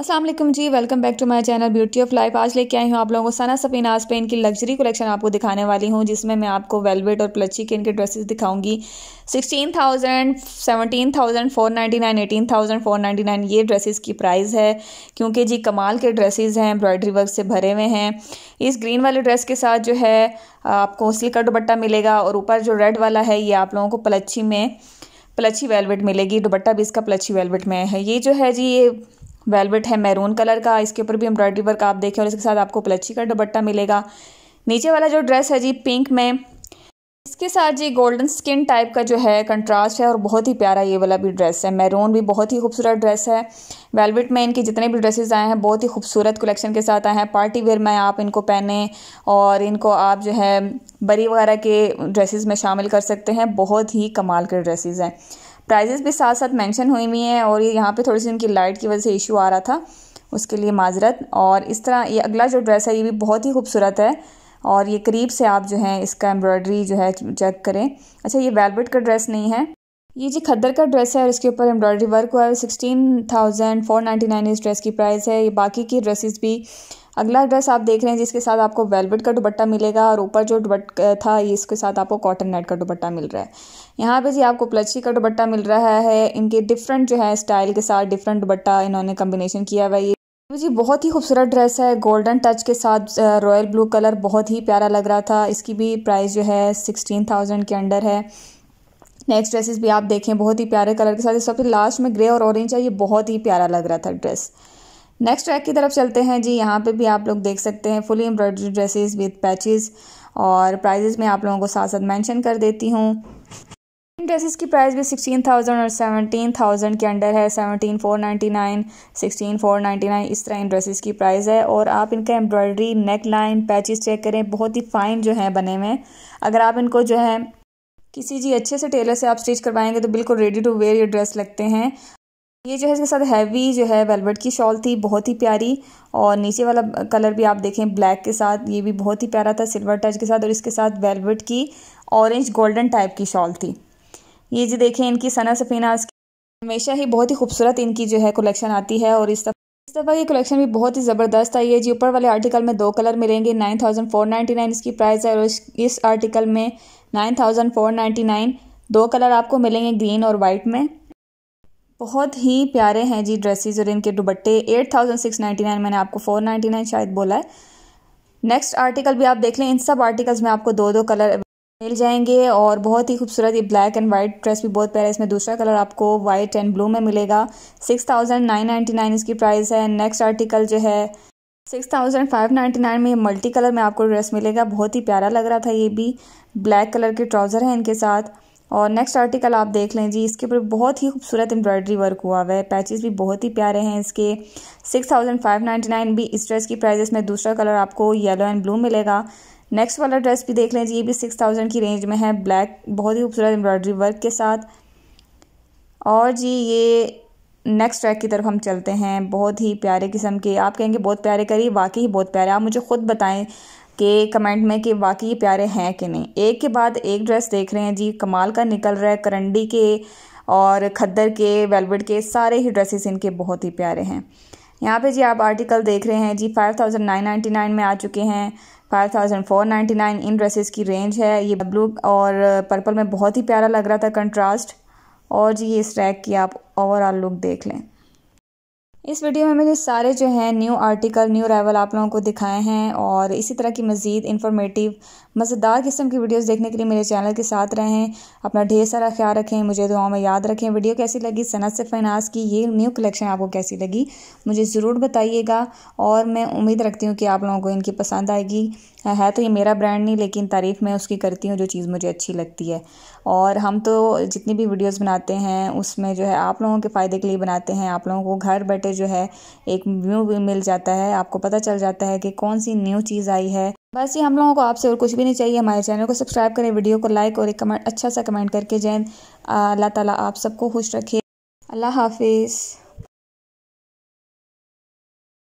Aslam ji welcome back to my channel beauty of life आज लेके आई हूँ आप लोगों को सना सफीनाज पे इनकी लग्जरी कलेक्शन आपको दिखाने वाली हूँ जिसमें मैं आपको वेलवेट और प्लची के इनके ड्रेसेस दिखाऊंगी sixteen thousand seventeen thousand four ninety nine eighteen thousand four ninety nine ये ड्रेसेस की प्राइस है क्योंकि जी कमाल के ड्रेसेस हैं एम्ब्रॉयडरी वर्क से भरे हुए हैं इस ग्रीन वाले ड्रेस के साथ जो है आपको का दुपट्टा मिलेगा और ऊपर जो रेड वाला है ये आप लोगों को प्लची में प्लची वेलवेट मिलेगी दुपट्टा भी इसका प्लची वेलवेट में है ये जो है जी ये वेलवेट है मैरून कलर का इसके ऊपर भी एम्ब्रॉयडरी वर्क आप देखें और इसके साथ आपको पलची का दुपट्टा मिलेगा नीचे वाला जो ड्रेस है जी पिंक में इसके साथ जी गोल्डन स्किन टाइप का जो है कंट्रास्ट है और बहुत ही प्यारा ये वाला भी ड्रेस है मैरून भी बहुत ही खूबसूरत ड्रेस है वेलवेट में इनके जितने भी ड्रेसेस आए हैं बहुत ही खूबसूरत कलेक्शन के साथ आए हैं पार्टी वेयर में आप इनको पहने और इनको आप जो है बरी वगैरह के ड्रेसेस में शामिल कर सकते हैं बहुत ही कमाल के ड्रेसेज हैं प्राइजेस भी साथ साथ मेंशन हुई हुई हैं और ये यहाँ पे थोड़ी सी उनकी लाइट की वजह से इशू आ रहा था उसके लिए माजरत और इस तरह ये अगला जो ड्रेस है ये भी बहुत ही खूबसूरत है और ये करीब से आप जो है इसका एम्ब्रॉयडरी जो है चेक करें अच्छा ये वेलवेट का ड्रेस नहीं है ये जी खद्दर का ड्रेस है और इसके ऊपर एम्ब्रॉयडरी वर्क हुआ है sixteen thousand four ninety nine इस ड्रेस की प्राइस है ये बाकी की ड्रेसेस भी अगला ड्रेस आप देख रहे हैं जिसके साथ आपको वेलवेट का दुपट्टा मिलेगा और ऊपर जो दुपट था ये इसके साथ आपको कॉटन नेट का दुपट्टा मिल रहा है यहाँ पे जी आपको प्लची का दुपट्टा मिल रहा है इनके डिफरेंट जो है स्टाइल के साथ डिफरेंट दुपट्टा इन्होंने कम्बिनेशन किया हुआ ये जी बहुत ही खूबसूरत ड्रेस है गोल्डन टच के साथ रॉयल ब्लू कलर बहुत ही प्यारा लग रहा था इसकी भी प्राइस जो है सिक्सटीन थाउजेंड के अंडर है नेक्स्ट ड्रेसेस भी आप देखें बहुत ही प्यारे कलर के साथ सबसे लास्ट में ग्रे और ऑरेंज है ये बहुत ही प्यारा लग रहा था ड्रेस नेक्स्ट ट्रैक की तरफ चलते हैं जी यहाँ पे भी आप लोग देख सकते हैं fully embroidery dresses with patches और प्राइजेस मैं आप लोगों को साथ साथ मेंशन कर देती हूँ इन ड्रेसेस की प्राइस भी सिक्सटीन थाउजेंड और सेवनटीन थाउजेंड के अंडर है seventeen four ninety nine sixteen four ninety nine इस तरह इन ड्रेसेस की प्राइस है और आप इनका embroidery neck line patches check करें बहुत ही फाइन जो है बने हुए अगर आप इनको जो है किसी जी अच्छे से टेलर से आप स्टिच करवाएंगे तो बिल्कुल रेडी टू वेयर ये ड्रेस लगते हैं ये जो है इसके साथ हैवी जो है वेलवेट की शॉल थी बहुत ही प्यारी और नीचे वाला कलर भी आप देखें ब्लैक के साथ ये भी बहुत ही प्यारा था सिल्वर टच के साथ और इसके साथ वेलवेट की ऑरेंज गोल्डन टाइप की शॉल थी ये जी देखें इनकी सना सफीना हमेशा ही बहुत ही खूबसूरत इनकी जो है कलेक्शन आती है और इस इस दफ़ा ये कलेक्शन भी बहुत ही ज़बरदस्त आई है जी ऊपर वाले आर्टिकल में दो कलर मिलेंगे nine thousand four ninety nine इसकी प्राइस है और इस आर्टिकल में nine thousand four ninety nine दो कलर आपको मिलेंगे ग्रीन और वाइट में बहुत ही प्यारे हैं जी ड्रेसेस और इनके दुपट्टे नाइन मैंने आपको फोर नाइन शायद बोला है नेक्स्ट आर्टिकल भी आप देख लें इन सब आर्टिकल्स में आपको दो दो कलर मिल जाएंगे और बहुत ही खूबसूरत ये ब्लैक एंड वाइट ड्रेस भी बहुत प्यारा है इसमें दूसरा कलर आपको वाइट एंड ब्लू में मिलेगा six thousand nine ninety nine इसकी प्राइस है नेक्स्ट आर्टिकल जो है six thousand five ninety nine में ये मल्टी कलर में आपको ड्रेस मिलेगा बहुत ही प्यारा लग रहा था ये भी ब्लैक कलर के ट्राउज़र हैं इनके साथ और नेक्स्ट आर्टिकल आप देख लें जी इसके ऊपर बहुत ही खूबसूरत एम्ब्रॉयडरी वर्क हुआ हुआ है पैचेस भी बहुत ही प्यारे हैं इसके six thousand five ninety nine भी इस ड्रेस की प्राइस इसमें दूसरा कलर आपको येलो एंड ब्लू मिलेगा नेक्स्ट वाला ड्रेस भी देख लें जी ये भी सिक्स थाउजेंड की रेंज में है ब्लैक बहुत ही खूबसूरत एम्ब्रॉयडरी वर्क के साथ और जी ये नेक्स्ट ट्रैक की तरफ हम चलते हैं बहुत ही प्यारे किस्म के आप कहेंगे बहुत प्यारे करिए वाकई ही बहुत प्यारे आप मुझे ख़ुद बताएं कि कमेंट में कि वाकई ये प्यारे हैं कि नहीं एक के बाद एक ड्रेस देख रहे हैं जी कमाल का निकल रहा है करंडी के और खद्दर के वेलवेट के सारे ही ड्रेसेस इनके बहुत ही प्यारे हैं यहाँ पे जी आप आर्टिकल देख रहे हैं जी 5999 में आ चुके हैं 5499 इन ड्रेसेस की रेंज है ये ब्लू और पर्पल में बहुत ही प्यारा लग रहा था कंट्रास्ट और जी ये इस रैक की आप ओवरऑल लुक देख लें इस वीडियो में मैंने सारे जो हैं न्यू आर्टिकल न्यू राइवल आप लोगों को दिखाए हैं और इसी तरह की मज़ीद इन्फॉर्मेटिव मज़ेदार किस्म की वीडियोस देखने के लिए मेरे चैनल के साथ रहें अपना ढेर सारा ख्याल रखें मुझे दुआओं में याद रखें वीडियो कैसी लगी सनत से फैनास की ये न्यू कलेक्शन आपको कैसी लगी मुझे ज़रूर बताइएगा और मैं उम्मीद रखती हूँ कि आप लोगों को इनकी पसंद आएगी है तो ये मेरा ब्रांड नहीं लेकिन तारीफ़ मैं उसकी करती हूँ जो चीज़ मुझे अच्छी लगती है और हम तो जितनी भी वीडियोस बनाते हैं उसमें जो है आप लोगों के फ़ायदे के लिए बनाते हैं आप लोगों को घर बैठे जो है एक व्यू भी मिल जाता है आपको पता चल जाता है कि कौन सी न्यू चीज़ आई है बस ये हम लोगों को आपसे और कुछ भी नहीं चाहिए हमारे चैनल को सब्सक्राइब करें वीडियो को लाइक और एक कमेंट अच्छा सा कमेंट करके जैन अल्लाह ताली आप सबको खुश रखे अल्लाह हाफिज़